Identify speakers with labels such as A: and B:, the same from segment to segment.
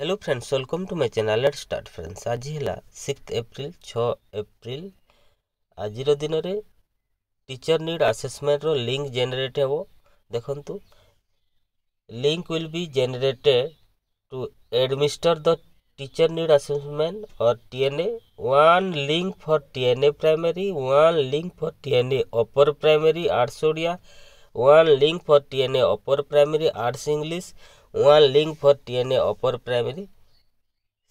A: hello friends welcome to my channel let start friends आज है six April छः आज दिन में teacher need assessment link generate हे देखु link will be generated to administer the teacher need assessment और TNA one link for TNA primary one link for TNA upper primary arts Odia one link for TNA upper primary arts English one link for T N A upper primary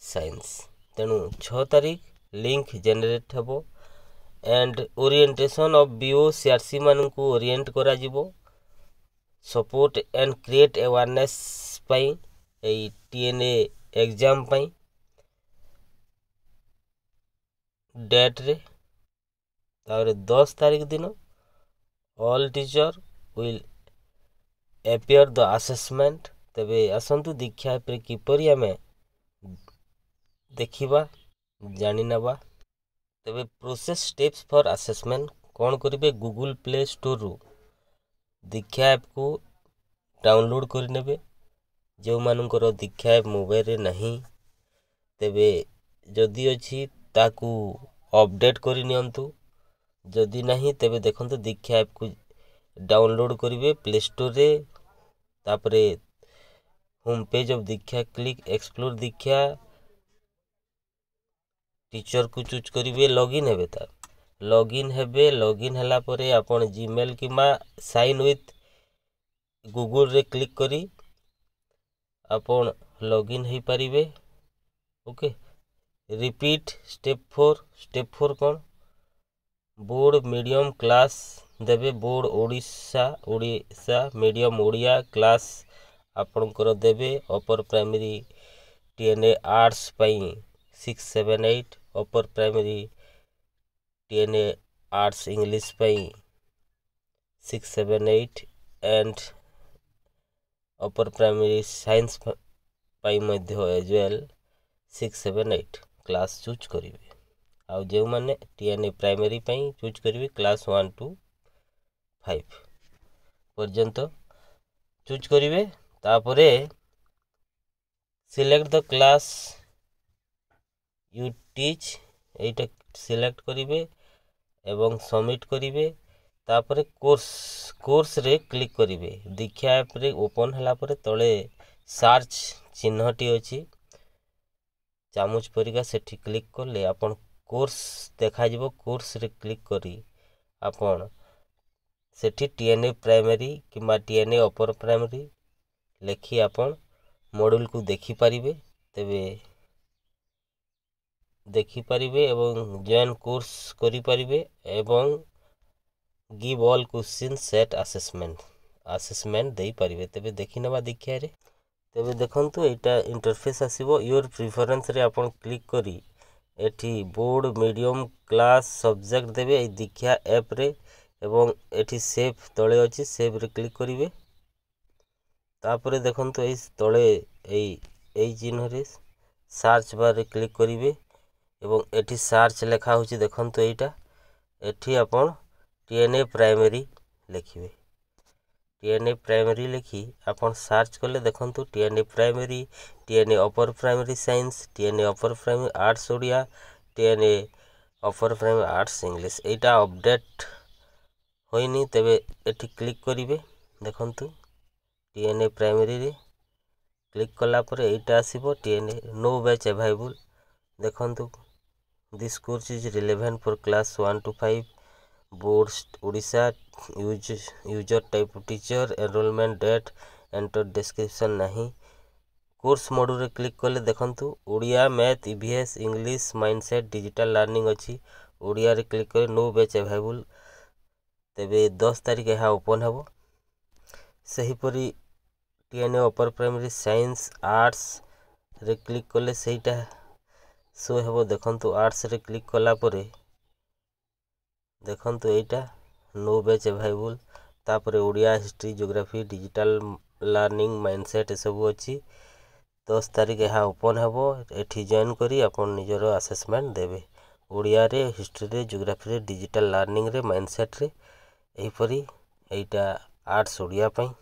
A: science ତେଣୁ ଛଅ ତାରିଖ link generate ହେବ and orientation of B O C R C ମାନଙ୍କୁ orient କରାଯିବ support and create awareness ପାଇଁ ଏଇ ଟି N ଏ exam ପାଇଁ ଡେଟ୍ରେ ତାପରେ ଦଶ ତାରିଖ ଦିନ all teacher will appear the assessment तबे आसतु दीक्षा किपर आम देखा जाणिनेवा तबे प्रोसेस स्टेप्स फॉर आसेसमेंट कौन करेंगे गूगल प्ले स्टोर रु दीक्षा एप को डाउनलोड करे जो मान दीक्षा एप मोबाइल ना तेब जदि अच्छी ताकू अपडेट करनी जदि ना तेज देखते दीक्षा एप को डाउनलोड करेंगे प्ले स्टोर तापरे home page of Diksha click explore Diksha teacher को चूज करेंगे लगइन हे तार लगइन हे लगइन है आप जिमेल कि सैन ओथ गुगुल क्लिक कर लगइन हो पारे okay repeat step four step four कौन बोर्ड मीडियम क्लास देवे board Odisha Odisha medium Odia class आपणकर देवे upper primary TNA arts six seven eight upper primary A arts English six seven eight and upper primary science मध्य एजुएल six seven eight class choose करेंगे आ जो मैंने ए प्राइमरी चूज करेंगे क्लास वन टू फाइव पर्यत चूज करेंगे তারপরে select the class you teach এইটা সিলেক্ট করিবে এবং সবমিট করিবে তারপরে কোর্স কোর্সরে ক্লিক করিবে দীক্ষা আପ୍রে ওপন হলা পরে তলে সার্চ চিহ্নটি ଅଛି ଚାମୁଚ ପରିକା ସେଠି କ୍ଲିକ୍ କଲେ ଆପଣ କୋର୍ସ ଦେଖାଯିବ କୋର୍ସରେ କ୍ଲିକ୍ କରି ଆପଣ ସେଠି ଟି ଏନ୍ ଏ ପ୍ରାଇମେରୀ କିମ୍ବା ଟି ଏନ୍ ଏ ଅପର ପ୍ରାଇମେରୀ ଲେଖି ଆପଣ ମଡ଼୍ୟୁଲ୍କୁ ଦେଖିପାରିବେ ତେବେ ଦେଖିପାରିବେ ଏବଂ ଜଏନ୍ କୋର୍ସ କରିପାରିବେ ଏବଂ give all question set assessment assessment ଦେଇପାରିବେ ତେବେ ଦେଖିନେବା ଦୀକ୍ଷାରେ ତେବେ ଦେଖନ୍ତୁ ଏଇଟା ଇଣ୍ଟରଫେସ୍ ଆସିବ ୟୋର୍ ପ୍ରିଫରେନ୍ସରେ ଆପଣ କ୍ଲିକ୍ କରି ଏଠି ବୋର୍ଡ଼ ମିଡ଼ିୟମ୍ କ୍ଲାସ୍ ସବଜେକ୍ଟ ଦେବେ ଏଇ ଦୀକ୍ଷା ଆପ୍ରେ ଏବଂ ଏଠି ସେଫ୍ ତଳେ ଅଛି ସେଫ୍ରେ କ୍ଲିକ୍ କରିବେ ତାପରେ ଦେଖନ୍ତୁ ଏଇ ତଳେ ଏଇ ଏଇ ଚିହ୍ନରେ ସାର୍ଚ୍ଚ ବାର୍ରେ କ୍ଲିକ୍ କରିବେ ଏବଂ ଏଠି ସାର୍ଚ୍ଚ ଲେଖା ହେଉଛି ଦେଖନ୍ତୁ ଏଇଟା ଏଠି ଆପଣ ଟି ଏନ୍ ଏ ପ୍ରାଇମେରୀ ଲେଖିବେ ଟି ଏନ୍ ଏ ପ୍ରାଇମେରୀ ଲେଖି ଆପଣ ସାର୍ଚ୍ଚ କଲେ ଦେଖନ୍ତୁ T N A primary T N A upper primary science T N A upper primary arts Odia T N A upper primary arts English ଏଇଟା ଅପଡ଼େଟ୍ ହୋଇନି ତେବେ ଏଠି click କରିବେ ଦେଖନ୍ତୁ ଟିଏନ୍ଏ ପ୍ରାଇମେରୀରେ କ୍ଲିକ୍ କଲା ପରେ ଏଇଟା ଆସିବ ଟିଏନ୍ଏ ନୋ ବ୍ୟାଚ୍ ଆଭେଲେବୁଲ୍ ଦେଖନ୍ତୁ this course is relevant for class one two five boards Odisha use user type teacher enrolment date enter description ନାହିଁ କୋର୍ସ ମଡ଼ୁରେ କ୍ଲିକ୍ କଲେ ଦେଖନ୍ତୁ Odia math E V S English mindset digital learning ଅଛି ଓଡ଼ିଆରେ click କରି no batch available ତେବେ ଦଶ ତାରିଖ ଏହା ଓପନ୍ ହେବ ସେହିପରି টিএনএ অপর প্রাইমেরি সাইন্স আর্টসরে ক্লিক কলে সেইটা শো ହେବ ଦେଖନ୍ତୁ ଆର୍ଟ୍ସରେ କ୍ଲିକ୍ କଲା ପରେ ଦେଖନ୍ତୁ ଏଇଟା ନୋ ବ୍ୟାଚ୍ ଆଭେଲେବୁଲ୍ ତାପରେ Odia history geography digital learning mindset ଏସବୁ ଅଛି ଦଶ ତାରିଖ ଏହା ଓପନ୍ ହେବ ଏଠି ଜଏନ୍ କରି ଆପଣ ନିଜର ଆସେସମେଣ୍ଟ ଦେବେ ଓଡ଼ିଆରେ ହିଷ୍ଟ୍ରିରେ ଜିଓଗ୍ରାଫିରେ ଡିଜିଟାଲ୍ ଲର୍ଣ୍ଣିଂରେ ମାଇଣ୍ଡସେଟ୍ରେ ଏହିପରି ଏଇଟା ଆର୍ଟ୍ସ ଓଡ଼ିଆ ପାଇଁ